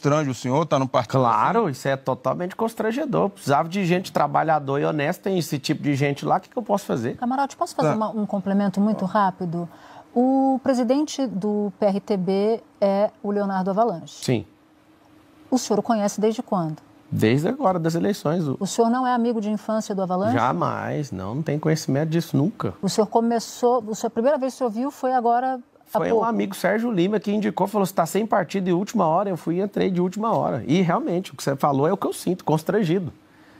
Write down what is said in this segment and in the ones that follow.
constrange o senhor estar tá no partido? Assim? Claro, isso é totalmente constrangedor. Precisava de gente trabalhadora e honesta, tem esse tipo de gente lá, o que, que eu posso fazer? Camarote, posso fazer tá. uma, um complemento muito rápido? O presidente do PRTB é o Leonardo Avalanche. Sim. O senhor o conhece desde quando? Desde agora, das eleições. O senhor não é amigo de infância do Avalanche? Jamais, não, não tem conhecimento disso nunca. O senhor começou, a primeira vez que o senhor viu foi agora foi um amigo Sérgio Lima que indicou, falou: você está sem partido de última hora. Eu fui e entrei de última hora. E realmente, o que você falou é o que eu sinto, constrangido.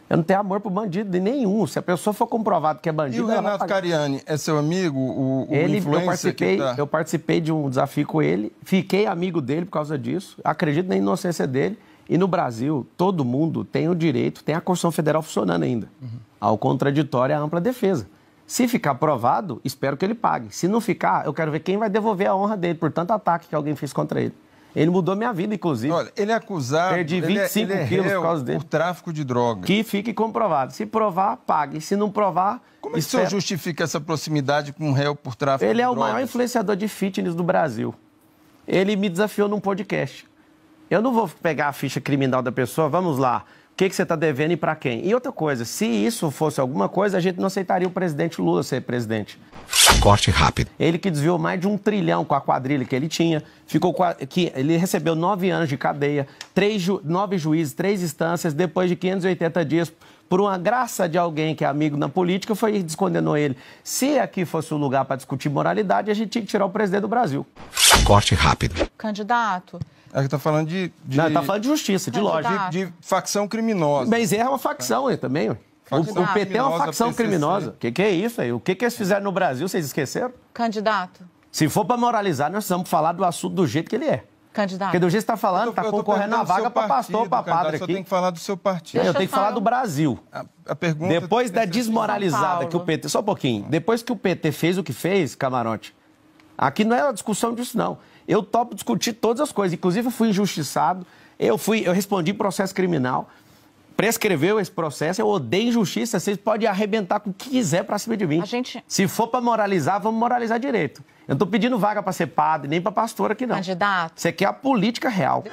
Eu não tenho amor pro bandido de nenhum. Se a pessoa for comprovado que é bandido. E o Renato Cariani é seu amigo? O, o ele, eu participei, tá... eu participei de um desafio com ele, fiquei amigo dele por causa disso, acredito na inocência dele. E no Brasil, todo mundo tem o direito, tem a Constituição Federal funcionando ainda, uhum. ao contraditório é ampla defesa. Se ficar provado, espero que ele pague. Se não ficar, eu quero ver quem vai devolver a honra dele por tanto ataque que alguém fez contra ele. Ele mudou minha vida, inclusive. Olha, ele é acusado. Perdi 25 ele é, ele é quilos por causa dele. Por tráfico de drogas. Que fique comprovado. Se provar, pague. Se não provar. Como é que o senhor justifica essa proximidade com um réu por tráfico ele de drogas? Ele é o maior influenciador de fitness do Brasil. Ele me desafiou num podcast. Eu não vou pegar a ficha criminal da pessoa, vamos lá que, que você está devendo e para quem. E outra coisa, se isso fosse alguma coisa, a gente não aceitaria o presidente Lula ser presidente. Corte rápido. Ele que desviou mais de um trilhão com a quadrilha que ele tinha, ficou que ele recebeu nove anos de cadeia, três ju, nove juízes, três instâncias, depois de 580 dias, por uma graça de alguém que é amigo na política, foi e descondenou ele. Se aqui fosse o lugar para discutir moralidade, a gente tinha que tirar o presidente do Brasil. Corte rápido. Candidato. Aqui é tá falando de. de... Não, tá falando de justiça, de lógica. De, de, facção criminosa. Bezerra é uma facção aí também, Facção o, o, PT é uma facção PCC. criminosa. O que, que, é isso aí? O que, que eles fizeram no Brasil? Vocês esqueceram? Candidato. Se for para moralizar, nós precisamos falar do assunto do jeito que ele é. Candidato. Porque do jeito que você está falando, está concorrendo a vaga para pastor, para padre aqui. Eu tem que falar do seu partido. eu tenho que falar do Brasil. A, a pergunta Depois da desmoralizada que o PT. Só um pouquinho. Depois que o PT fez o que fez, Camarote, Aqui não é uma discussão disso, não. Eu topo discutir todas as coisas. Inclusive, eu fui injustiçado, eu, fui, eu respondi processo criminal, prescreveu esse processo, eu odeio injustiça, vocês podem arrebentar com o que quiser para cima de mim. Gente... Se for para moralizar, vamos moralizar direito. Eu não estou pedindo vaga para ser padre, nem para pastor aqui, não. Candidato. Isso aqui é a política real.